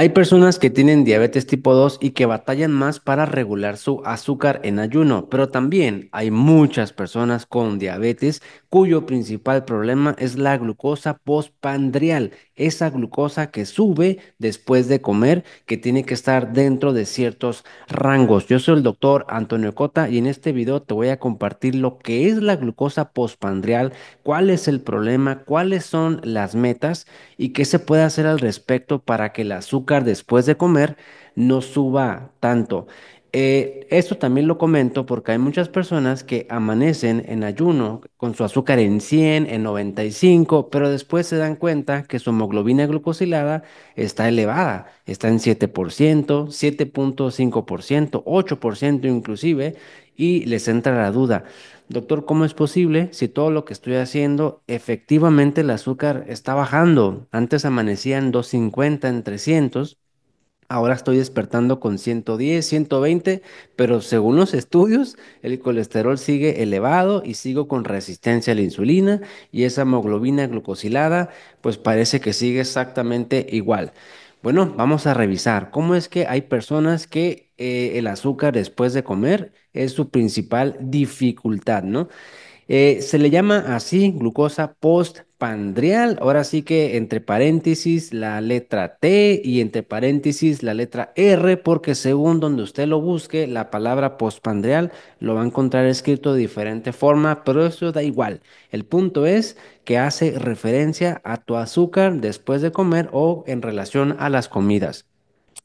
Hay personas que tienen diabetes tipo 2 y que batallan más para regular su azúcar en ayuno, pero también hay muchas personas con diabetes cuyo principal problema es la glucosa postpandrial, esa glucosa que sube después de comer, que tiene que estar dentro de ciertos rangos. Yo soy el doctor Antonio Cota y en este video te voy a compartir lo que es la glucosa postpandrial, cuál es el problema, cuáles son las metas y qué se puede hacer al respecto para que el azúcar después de comer no suba tanto. Eh, esto también lo comento porque hay muchas personas que amanecen en ayuno con su azúcar en 100, en 95, pero después se dan cuenta que su hemoglobina glucosilada está elevada, está en 7%, 7.5%, 8% inclusive, y les entra la duda, doctor, ¿cómo es posible si todo lo que estoy haciendo efectivamente el azúcar está bajando? Antes amanecía en 250, en 300. Ahora estoy despertando con 110, 120, pero según los estudios, el colesterol sigue elevado y sigo con resistencia a la insulina y esa hemoglobina glucosilada, pues parece que sigue exactamente igual. Bueno, vamos a revisar cómo es que hay personas que eh, el azúcar después de comer es su principal dificultad, ¿no? Eh, se le llama así glucosa postpandrial. Ahora sí que entre paréntesis la letra T y entre paréntesis la letra R, porque según donde usted lo busque, la palabra postpandrial lo va a encontrar escrito de diferente forma, pero eso da igual. El punto es que hace referencia a tu azúcar después de comer o en relación a las comidas.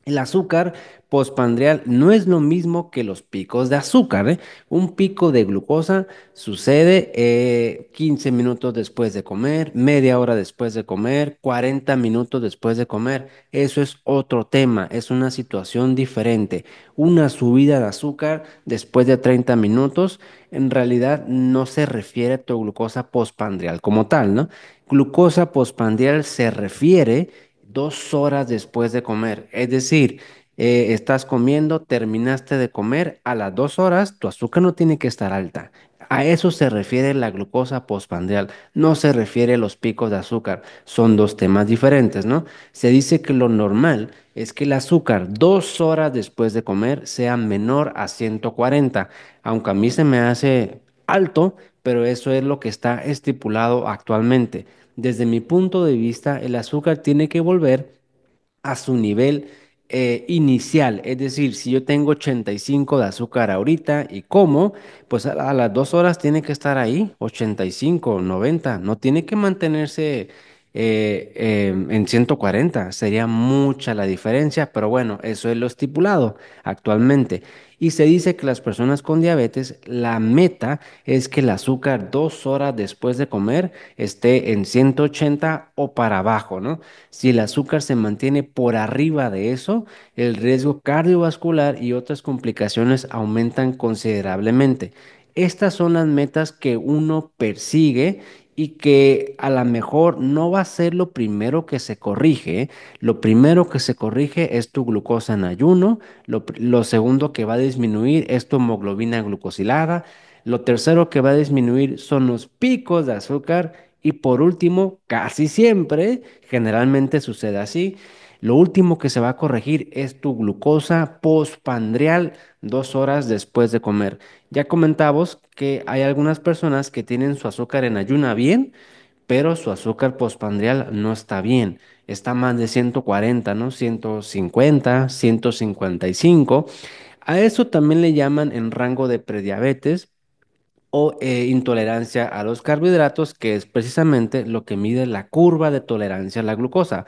El azúcar pospandrial no es lo mismo que los picos de azúcar. ¿eh? Un pico de glucosa sucede 15 eh, minutos después de comer, media hora después de comer, 40 minutos después de comer. Eso es otro tema, es una situación diferente. Una subida de azúcar después de 30 minutos en realidad no se refiere a tu glucosa pospandrial como tal. ¿no? Glucosa pospandrial se refiere dos horas después de comer. Es decir, eh, estás comiendo, terminaste de comer, a las dos horas tu azúcar no tiene que estar alta. A eso se refiere la glucosa postprandial, no se refiere a los picos de azúcar, son dos temas diferentes, ¿no? Se dice que lo normal es que el azúcar dos horas después de comer sea menor a 140, aunque a mí se me hace alto, pero eso es lo que está estipulado actualmente desde mi punto de vista, el azúcar tiene que volver a su nivel eh, inicial. Es decir, si yo tengo 85 de azúcar ahorita y como, pues a, a las dos horas tiene que estar ahí, 85, 90. No tiene que mantenerse eh, eh, en 140. Sería mucha la diferencia, pero bueno, eso es lo estipulado actualmente. Y se dice que las personas con diabetes, la meta es que el azúcar dos horas después de comer esté en 180 o para abajo, ¿no? Si el azúcar se mantiene por arriba de eso, el riesgo cardiovascular y otras complicaciones aumentan considerablemente. Estas son las metas que uno persigue y que a lo mejor no va a ser lo primero que se corrige. Lo primero que se corrige es tu glucosa en ayuno, lo, segundo que va a disminuir es tu hemoglobina glucosilada, lo tercero que va a disminuir son los picos de azúcar y por último, casi siempre, generalmente sucede así, lo último que se va a corregir es tu glucosa pospandrial dos horas después de comer. Ya comentamos que hay algunas personas que tienen su azúcar en ayuna bien, pero su azúcar pospandrial no está bien. Está más de 140, ¿no? 150, 155. A eso también le llaman en rango de prediabetes o eh, intolerancia a los carbohidratos, que es precisamente lo que mide la curva de tolerancia a la glucosa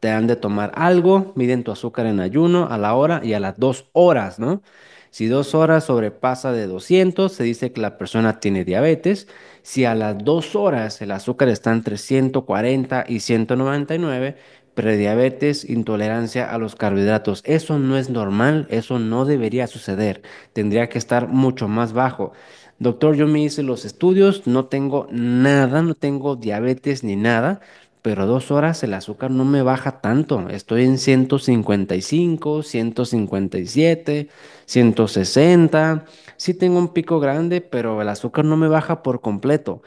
te han de tomar algo, miden tu azúcar en ayuno a la hora y a las dos horas, ¿no? Si dos horas sobrepasa de 200, se dice que la persona tiene diabetes. Si a las dos horas el azúcar está entre 140 y 199, prediabetes, intolerancia a los carbohidratos. Eso no es normal, eso no debería suceder. Tendría que estar mucho más bajo. Doctor, yo me hice los estudios, no tengo nada, no tengo diabetes ni nada pero dos horas el azúcar no me baja tanto. Estoy en 155, 157, 160. Sí tengo un pico grande, pero el azúcar no me baja por completo.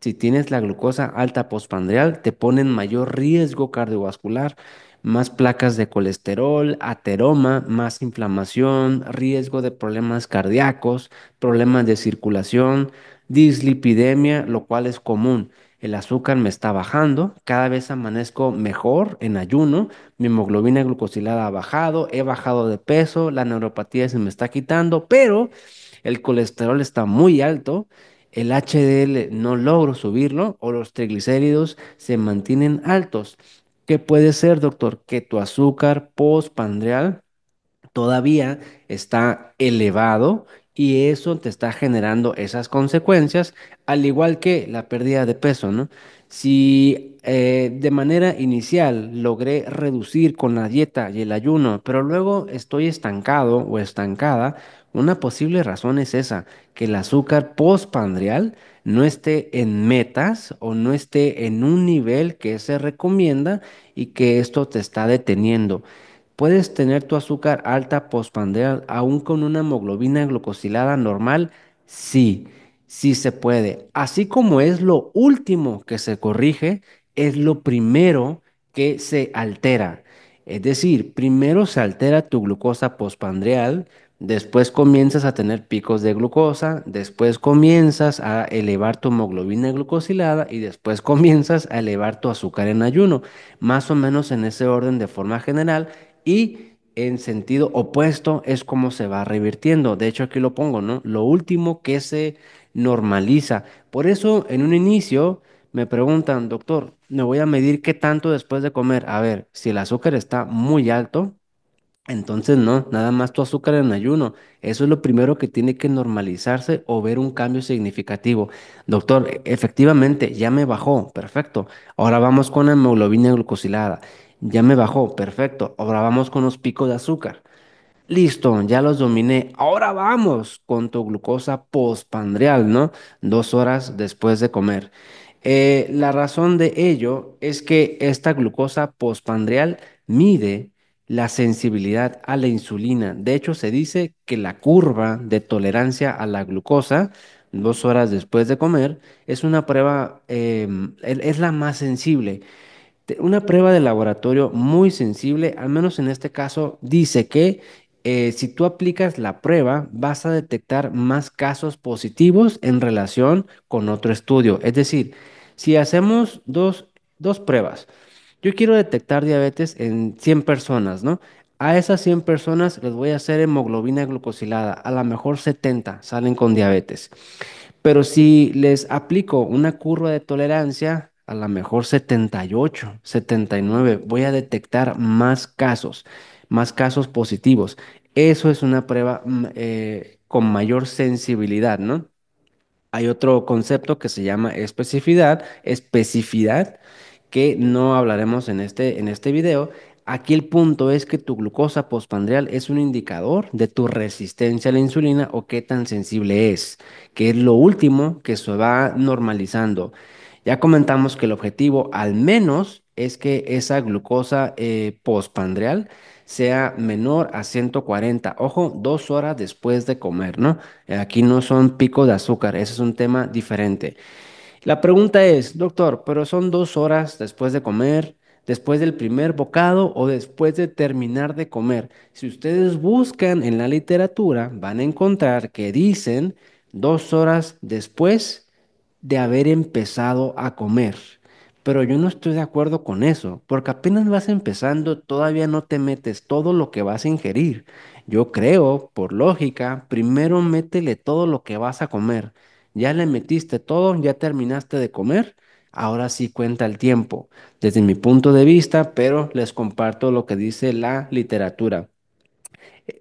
Si tienes la glucosa alta postpandreal, te ponen mayor riesgo cardiovascular, más placas de colesterol, ateroma, más inflamación, riesgo de problemas cardíacos, problemas de circulación, dislipidemia, lo cual es común el azúcar me está bajando, cada vez amanezco mejor en ayuno, mi hemoglobina glucosilada ha bajado, he bajado de peso, la neuropatía se me está quitando, pero el colesterol está muy alto, el HDL no logro subirlo o los triglicéridos se mantienen altos. ¿Qué puede ser, doctor? Que tu azúcar postpandreal todavía está elevado y eso te está generando esas consecuencias, al igual que la pérdida de peso, ¿no? Si eh, de manera inicial logré reducir con la dieta y el ayuno, pero luego estoy estancado o estancada, una posible razón es esa, que el azúcar postpandrial no esté en metas o no esté en un nivel que se recomienda y que esto te está deteniendo. Puedes tener tu azúcar alta pospandreal aún con una hemoglobina glucosilada normal. Sí, sí se puede. Así como es lo último que se corrige, es lo primero que se altera. Es decir, primero se altera tu glucosa pospandreal, después comienzas a tener picos de glucosa, después comienzas a elevar tu hemoglobina glucosilada y después comienzas a elevar tu azúcar en ayuno, más o menos en ese orden de forma general y en sentido opuesto es como se va revirtiendo. De hecho, aquí lo pongo, ¿no? Lo último que se normaliza. Por eso, en un inicio, me preguntan, doctor, me voy a medir qué tanto después de comer. A ver, si el azúcar está muy alto, entonces no, nada más tu azúcar en ayuno. Eso es lo primero que tiene que normalizarse o ver un cambio significativo. Doctor, e-, efectivamente, ya me bajó, perfecto. Ahora vamos con la hemoglobina glucosilada. Ya me bajó, perfecto. Ahora vamos con los picos de azúcar. Listo, ya los dominé. Ahora vamos con tu glucosa pospandrial, ¿no? Dos horas después de comer. Eh, la razón de ello es que esta glucosa pospandrial mide la sensibilidad a la insulina. De hecho, se dice que la curva de tolerancia a la glucosa dos horas después de comer es una prueba, em, es la más sensible. Este, una prueba de laboratorio muy sensible, al menos en este caso, dice que eh, si tú aplicas la prueba, vas a detectar más casos positivos en relación con otro estudio. Es decir, si hacemos dos, dos pruebas, yo quiero detectar diabetes en 100 personas, ¿no? A esas 100 personas les voy a hacer hemoglobina glucosilada, a lo mejor 70 salen con diabetes. Pero si les aplico una curva de tolerancia a lo mejor 78, 79, voy a detectar más casos, más casos positivos. Eso es una prueba mm, eh, con mayor sensibilidad, ¿no? Hay otro concepto que se llama especificidad, especificidad, que no hablaremos en este, en este video, Aquí el punto es que tu glucosa postpandreal es un indicador de tu resistencia a la insulina o qué tan sensible es, que es lo último que se va normalizando. Ya comentamos que el objetivo al menos es que esa glucosa eh, postpandreal sea menor a 140, ojo, dos horas después de comer, ¿no? Aquí no son picos de azúcar, ese es un tema diferente. La pregunta es, doctor, pero son dos horas después de comer, después del primer bocado o después de terminar de comer. Si ustedes buscan en la literatura, van a encontrar que dicen dos horas después de haber empezado a comer. Pero yo no estoy de acuerdo con eso, porque apenas vas empezando, todavía no te metes todo lo que vas a ingerir. Yo creo, por lógica, primero métele todo lo que vas a comer. Ya le metiste todo, ya terminaste de comer, ahora sí cuenta el tiempo, desde mi punto de vista, pero les comparto lo que dice la literatura.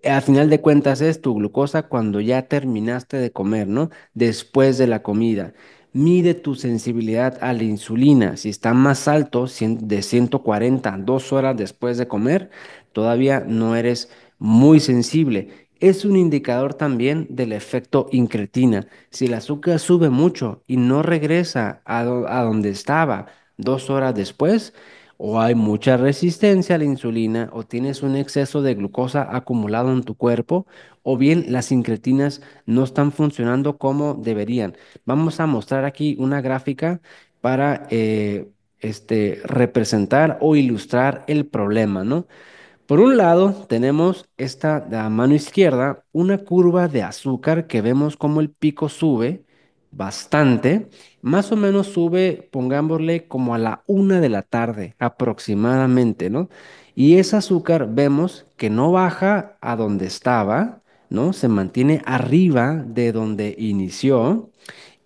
Eh, al final de cuentas es tu glucosa cuando ya terminaste de comer, ¿no? Después de la comida mide tu sensibilidad a la insulina. Si está más alto, de 140, dos horas después de comer, todavía no eres muy sensible. Es un indicador también del efecto incretina. Si el azúcar sube mucho y no regresa a, a donde estaba dos horas después, o hay mucha resistencia a la insulina, o tienes un exceso de glucosa acumulado en tu cuerpo, o bien las incretinas no están funcionando como deberían. Vamos a mostrar aquí una gráfica para eh, este, representar o ilustrar el problema, ¿no? Por un lado, tenemos esta de la mano izquierda, una curva de azúcar que vemos como el pico sube bastante, más o menos sube, pongámosle como a la una de la tarde aproximadamente, ¿no? Y ese azúcar vemos que no baja a donde estaba, ¿no? Se mantiene arriba de donde inició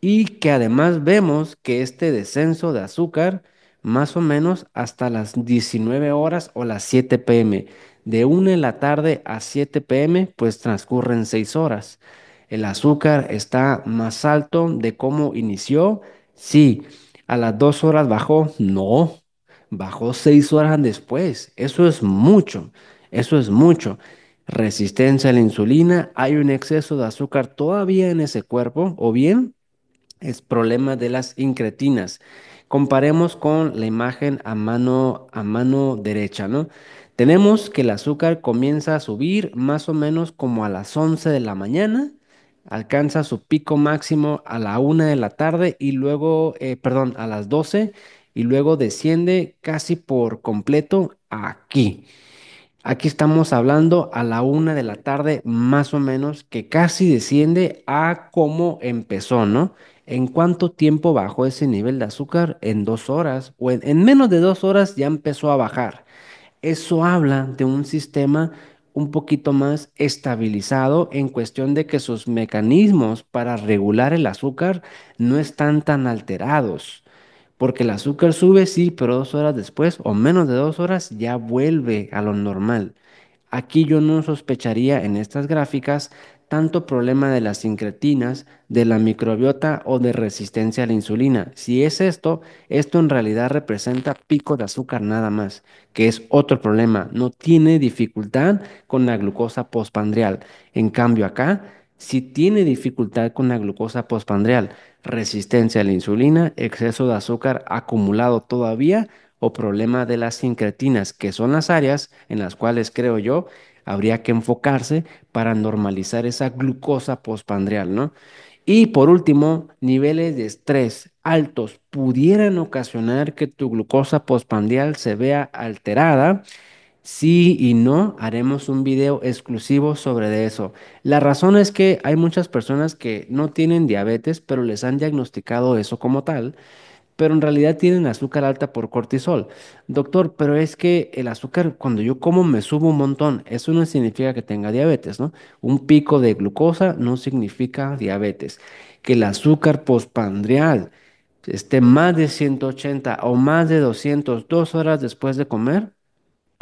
y que además vemos que este descenso de azúcar más o menos hasta las 19 horas o las 7 pm. De 1 en la tarde a 7 pm, pues transcurren 6 horas. El azúcar está más alto de cómo inició. Sí, a las 2 horas bajó. No, bajó 6 horas después. Eso es mucho. Eso es mucho resistencia a la insulina, hay un exceso de azúcar todavía en ese cuerpo o bien es problema de las incretinas. Comparemos con la imagen a mano, a mano derecha, ¿no? Tenemos que el azúcar comienza a subir más o menos como a las 11 de la mañana, alcanza su pico máximo a la una de la tarde y luego, eh, perdón, a las 12 y luego desciende casi por completo aquí. Aquí estamos hablando a la una de la tarde, más o menos, que casi desciende a cómo empezó, ¿no? ¿En cuánto tiempo bajó ese nivel de azúcar? En dos horas o en, menos de dos horas ya empezó a bajar. Eso habla de un sistema un poquito más estabilizado en cuestión de que sus mecanismos para regular el azúcar no están tan alterados. Porque el azúcar sube, sí, pero dos horas después o menos de dos horas ya vuelve a lo normal. Aquí yo no sospecharía en estas gráficas tanto problema de las incretinas, de la microbiota o de resistencia a la insulina. Si es esto, esto en realidad representa pico de azúcar nada más, que es otro problema. No tiene dificultad con la glucosa postpandrial. En cambio acá, si tiene dificultad con la glucosa pospandrial, resistencia a la insulina, exceso de azúcar acumulado todavía o problema de las sincretinas, que son las áreas en las cuales creo yo habría que enfocarse para normalizar esa glucosa pospandrial, ¿no? Y por último, niveles de estrés altos pudieran ocasionar que tu glucosa pospandrial se vea alterada Sí y no, haremos un video exclusivo sobre eso. La razón es que hay muchas personas que no tienen diabetes, pero les han diagnosticado eso como tal, pero en realidad tienen azúcar alta por cortisol. Doctor, pero es que el azúcar cuando yo como me subo un montón, eso no significa que tenga diabetes, ¿no? Un pico de glucosa no significa diabetes. Que el azúcar postpandrial esté más de 180 o más de 200 dos horas después de comer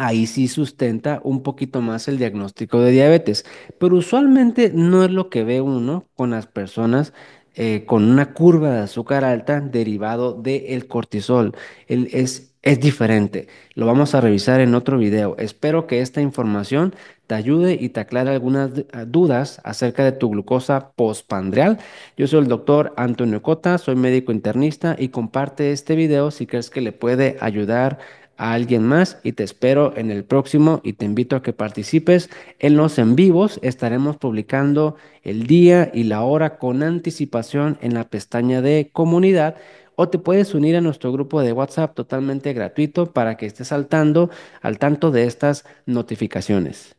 ahí sí sustenta un poquito más el diagnóstico de diabetes. Pero usualmente no es lo que ve uno con las personas eh, con una curva de azúcar alta derivado del cortisol. es, es diferente. Lo vamos a revisar en otro video. Espero que esta información te ayude y te aclare algunas ah, dudas acerca de tu glucosa postpandreal. Yo soy el doctor Antonio Cota, soy médico internista y comparte este video si crees que le puede ayudar a alguien más y te espero en el próximo y te invito a que participes en los en vivos. Estaremos publicando el día y la hora con anticipación en la pestaña de comunidad o te puedes unir a nuestro grupo de WhatsApp totalmente gratuito para que estés saltando al tanto de estas notificaciones.